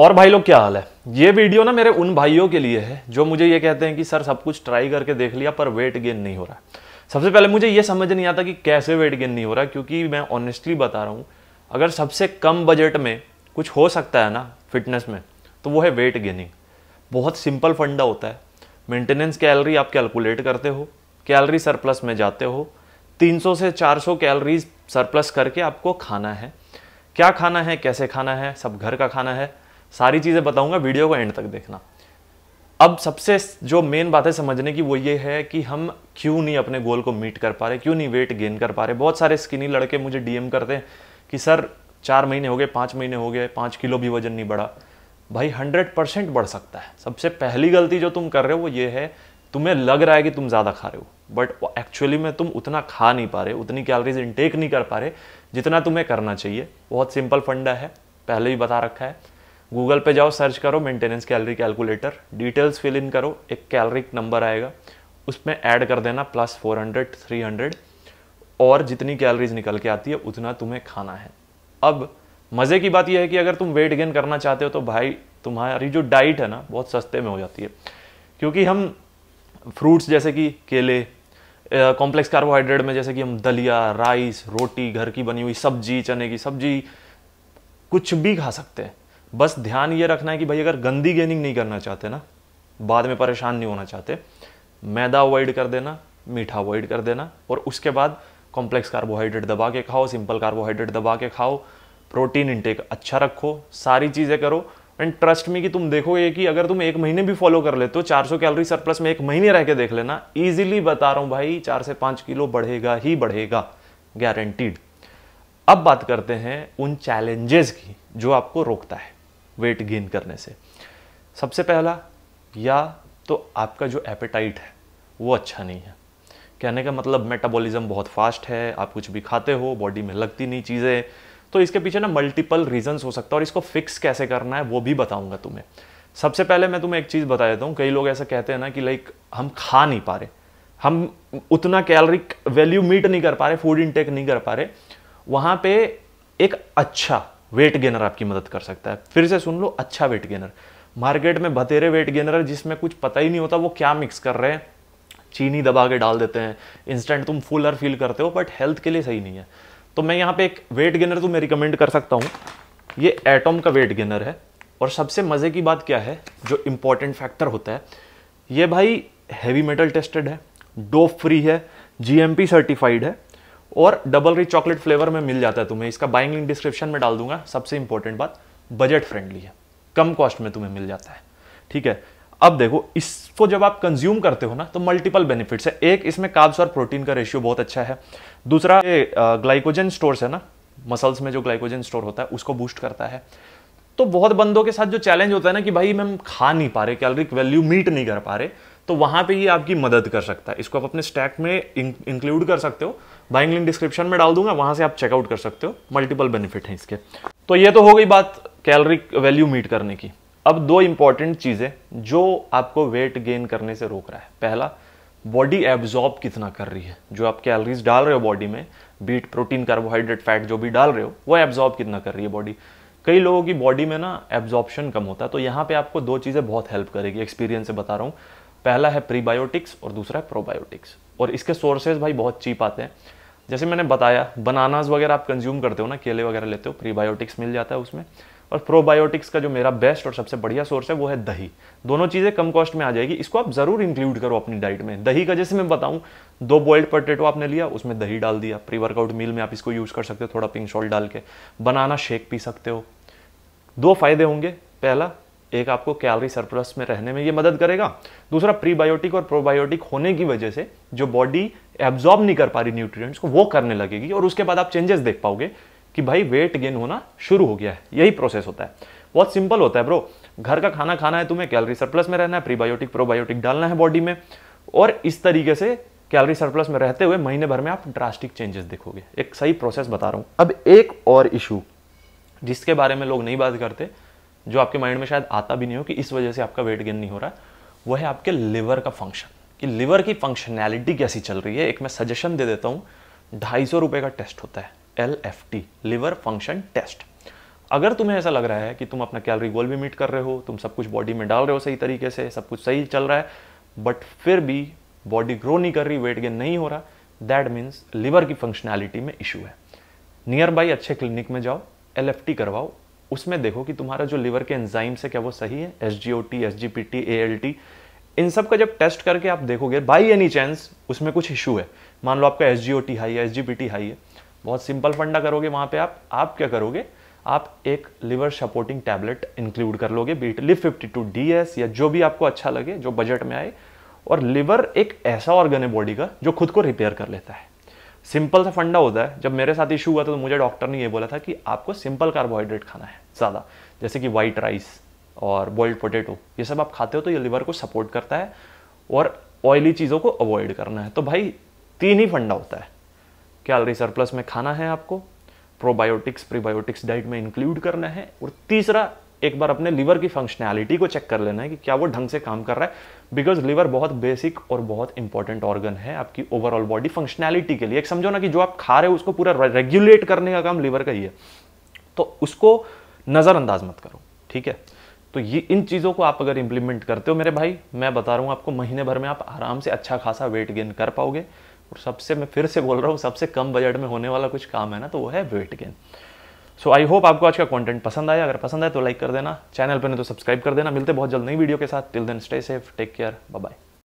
और भाई लोग क्या हाल है ये वीडियो ना मेरे उन भाइयों के लिए है जो मुझे ये कहते हैं कि सर सब कुछ ट्राई करके देख लिया पर वेट गेन नहीं हो रहा सबसे पहले मुझे ये समझ नहीं आता कि कैसे वेट गेन नहीं हो रहा क्योंकि मैं ऑनेस्टली बता रहा हूँ अगर सबसे कम बजट में कुछ हो सकता है ना फिटनेस में तो वो है वेट गेनिंग बहुत सिंपल फंडा होता है मेंटेनेंस कैलरी आप कैलकुलेट करते हो कैलरी सरप्लस में जाते हो 300 से 400 कैलरीज सरप्लस करके आपको खाना है क्या खाना है कैसे खाना है सब घर का खाना है सारी चीज़ें बताऊंगा वीडियो को एंड तक देखना अब सबसे जो मेन बात है समझने की वो ये है कि हम क्यों नहीं अपने गोल को मीट कर पा रहे क्यों नहीं वेट गेन कर पा रहे बहुत सारे स्किनी लड़के मुझे डीएम करते हैं कि सर चार महीने हो गए पाँच महीने हो गए पाँच किलो भी वजन नहीं बढ़ा भाई हंड्रेड परसेंट बढ़ सकता है सबसे पहली गलती जो तुम कर रहे हो वो ये है तुम्हें लग रहा है कि तुम ज़्यादा खा रहे हो बट एक्चुअली में तुम उतना खा नहीं पा रहे उतनी कैलोरीज इनटेक नहीं कर पा रहे जितना तुम्हें करना चाहिए बहुत सिंपल फंडा है पहले ही बता रखा है गूगल पे जाओ सर्च करो maintenance calorie calculator details fill in करो एक कैलरी नंबर आएगा उसमें ऐड कर देना plus four hundred three hundred और जितनी कैलरीज निकल के आती है उतना तुम्हें खाना है अब मज़े की बात यह है कि अगर तुम वेट गेन करना चाहते हो तो भाई तुम्हारी जो डाइट है ना बहुत सस्ते में हो जाती है क्योंकि हम फ्रूट्स जैसे कि केले कॉम्प्लेक्स कार्बोहाइड्रेट में जैसे कि हम दलिया राइस रोटी घर की बनी हुई सब्जी चने की सब्जी कुछ भी खा सकते हैं बस ध्यान ये रखना है कि भाई अगर गंदी गेनिंग नहीं करना चाहते ना बाद में परेशान नहीं होना चाहते मैदा अवॉइड कर देना मीठा अवॉइड कर देना और उसके बाद कॉम्प्लेक्स कार्बोहाइड्रेट दबा के खाओ सिंपल कार्बोहाइड्रेट दबा के खाओ प्रोटीन इंटेक अच्छा रखो सारी चीज़ें करो एंड ट्रस्ट में कि तुम देखोगे कि अगर तुम एक महीने भी फॉलो कर लेते हो 400 कैलोरी सरप्लस में एक महीने रह के देख लेना इजीली बता रहा हूँ भाई चार से पाँच किलो बढ़ेगा ही बढ़ेगा गारंटीड अब बात करते हैं उन चैलेंजेस की जो आपको रोकता है वेट गेन करने से सबसे पहला या तो आपका जो एपेटाइट है वो अच्छा नहीं है कहने का मतलब मेटाबॉलिज्म बहुत फास्ट है आप कुछ भी खाते हो बॉडी में लगती नहीं चीज़ें तो इसके पीछे ना मल्टीपल रीजंस हो सकता है और इसको फिक्स कैसे करना है वो भी बताऊंगा तुम्हें सबसे पहले मैं तुम्हें एक चीज़ बता देता हूँ कई लोग ऐसा कहते हैं ना कि लाइक हम खा नहीं पा रहे हम उतना कैलोरी वैल्यू मीट नहीं कर पा रहे फूड इनटेक नहीं कर पा रहे वहाँ पे एक अच्छा वेट गेनर आपकी मदद कर सकता है फिर से सुन लो अच्छा वेट गेनर मार्केट में बतेरे वेट गेनर है जिसमें कुछ पता ही नहीं होता वो क्या मिक्स कर रहे हैं चीनी दबा के डाल देते हैं इंस्टेंट तुम फुल और फील करते हो बट हेल्थ के लिए सही नहीं है तो मैं यहाँ पे एक वेट गेनर तुम्हें रिकमेंड कर सकता हूँ ये एटम का वेट गेनर है और सबसे मज़े की बात क्या है जो इम्पोर्टेंट फैक्टर होता है ये भाई हैवी मेटल टेस्टेड है डोप फ्री है जी सर्टिफाइड है और डबल रिच चॉकलेट फ्लेवर में मिल जाता है तुम्हें इसका बाइंग लिंक डिस्क्रिप्शन में डाल दूंगा सबसे इंपॉर्टेंट बात बजट फ्रेंडली है कम कॉस्ट में तुम्हें मिल जाता है ठीक है अब देखो इसको जब आप कंज्यूम करते हो ना तो मल्टीपल बेनिफिट्स है एक इसमें काब्स और प्रोटीन का रेशियो बहुत अच्छा है दूसरा ग्लाइकोजन स्टोर्स है ना मसल्स में जो ग्लाइकोजन स्टोर होता है उसको बूस्ट करता है तो बहुत बंदों के साथ जो चैलेंज होता है ना कि भाई मैम खा नहीं पा रहे कैलोरिक वैल्यू मीट नहीं कर पा रहे तो वहां पे ये आपकी मदद कर सकता है इसको आप अपने स्टैक में इंक्लूड कर सकते हो बाइंग लिंक डिस्क्रिप्शन में डाल दूंगा वहां से आप चेकआउट कर सकते हो मल्टीपल बेनिफिट हैं इसके तो ये तो हो गई बात कैलोरी वैल्यू मीट करने की अब दो इंपॉर्टेंट चीज़ें जो आपको वेट गेन करने से रोक रहा है पहला बॉडी एब्जॉर्ब कितना कर रही है जो आप कैलोरीज डाल रहे हो बॉडी में बीट प्रोटीन कार्बोहाइड्रेट फैट जो भी डाल रहे हो वो एब्जॉर्ब कितना कर रही है बॉडी कई लोगों की बॉडी में ना एब्जॉर्प्शन कम होता है तो यहाँ पे आपको दो चीज़ें बहुत हेल्प करेगी एक्सपीरियंस से बता रहा हूँ पहला है प्रीबायोटिक्स और दूसरा है प्रोबायोटिक्स और इसके सोर्सेज भाई बहुत चीप आते हैं जैसे मैंने बताया बनानाज वगैरह आप कंज्यूम करते हो ना केले वगैरह लेते हो प्रीबायोटिक्स मिल जाता है उसमें और प्रोबायोटिक्स का जो मेरा बेस्ट और सबसे बढ़िया सोर्स है वो है दही दोनों चीज़ें कम कॉस्ट में आ जाएगी इसको आप ज़रूर इंक्लूड करो अपनी डाइट में दही का जैसे मैं बताऊँ दो बॉइल्ड पोटेटो आपने लिया उसमें दही डाल दिया प्री वर्कआउट मील में आप इसको यूज़ कर सकते हो थोड़ा पिंक सॉल्ट डाल के बनाना शेक पी सकते हो दो फायदे होंगे पहला एक आपको कैलोरी सरप्लस में रहने में ये मदद करेगा दूसरा प्रीबायोटिक और प्रोबायोटिक होने की वजह से जो बॉडी एब्जॉर्ब नहीं कर पा रही न्यूट्रिएंट्स को वो करने लगेगी और उसके बाद आप चेंजेस देख पाओगे कि भाई वेट गेन होना शुरू हो गया है यही प्रोसेस होता है बहुत सिंपल होता है ब्रो घर का खाना खाना है तुम्हें कैलरी सरप्लस में रहना है प्रीबायोटिक प्रोबायोटिक डालना है बॉडी में और इस तरीके से कैलरी सरप्लस में रहते हुए महीने भर में आप ड्रास्टिक चेंजेस देखोगे एक सही प्रोसेस बता रहा हूँ अब एक और इशू जिसके बारे में लोग नहीं बात करते जो आपके माइंड में शायद आता भी नहीं हो कि इस वजह से आपका वेट गेन नहीं हो रहा है वह है आपके लिवर का फंक्शन कि लिवर की फंक्शनैलिटी कैसी चल रही है एक मैं सजेशन दे देता हूँ ढाई सौ रुपये का टेस्ट होता है L F T liver function test अगर तुम्हें ऐसा लग रहा है कि तुम अपना कैलोरी गोल भी मीट कर रहे हो तुम सब कुछ बॉडी में डाल रहे हो सही तरीके से सब कुछ सही चल रहा है बट फिर भी बॉडी ग्रो नहीं कर रही वेट गेन नहीं हो रहा दैट मीन्स लिवर की फंक्शनैलिटी में इशू है नियर बाई अच्छे क्लिनिक में जाओ एल एफ टी करवाओ उसमें देखो कि तुम्हारा जो लिवर के एंजाइम्स है क्या वो सही है S G O T S G P T A L T इन सब का जब टेस्ट करके आप देखोगे बाई एनी चांस उसमें कुछ इशू है मान लो आपका S G O T high है S G P T high है बहुत सिंपल फंडा करोगे वहां पे आप आप क्या करोगे आप एक लिवर सपोर्टिंग टैबलेट इंक्लूड कर लोगे beat liv fifty two D S या जो भी आपको अच्छा लगे जो बजट में आए और लिवर एक ऐसा ऑर्गन है बॉडी का जो खुद को रिपेयर कर लेता है सिंपल सा फंडा होता है जब मेरे साथ इशू हुआ था तो मुझे डॉक्टर ने ये बोला था कि आपको सिंपल कार्बोहाइड्रेट खाना है ज़्यादा जैसे कि वाइट राइस और बॉइल्ड पोटैटो ये सब आप खाते हो तो ये लिवर को सपोर्ट करता है और ऑयली चीज़ों को अवॉइड करना है तो भाई तीन ही फंडा होता है कैलरी सरप्लस में खाना है आपको प्रोबायोटिक्स प्रीबायोटिक्स डाइट में इंक्लूड करना है और तीसरा एक बार अपने लीवर की फंक्शनैलिटी को चेक कर लेना है कि क्या वो ढंग से काम कर रहा है बिकॉज लीवर बहुत बेसिक और बहुत इंपॉर्टेंट ऑर्गन है आपकी ओवरऑल बॉडी फंक्शनैलिटी के लिए एक समझो ना कि जो आप खा रहे हो उसको पूरा रेगुलेट करने का काम लीवर का ही है तो उसको नज़रअंदाज मत करो ठीक है तो ये इन चीज़ों को आप अगर इम्प्लीमेंट करते हो मेरे भाई मैं बता रहा हूँ आपको महीने भर में आप आराम से अच्छा खासा वेट गेन कर पाओगे और सबसे मैं फिर से बोल रहा हूँ सबसे कम बजट में होने वाला कुछ काम है ना तो वो है weight gain so I hope आपको आज का कंटेंट पसंद आया अगर पसंद आए तो लाइक कर देना चैनल पर नहीं तो सब्सक्राइब कर देना मिलते बहुत जल्द नई वीडियो के साथ till then stay safe take care bye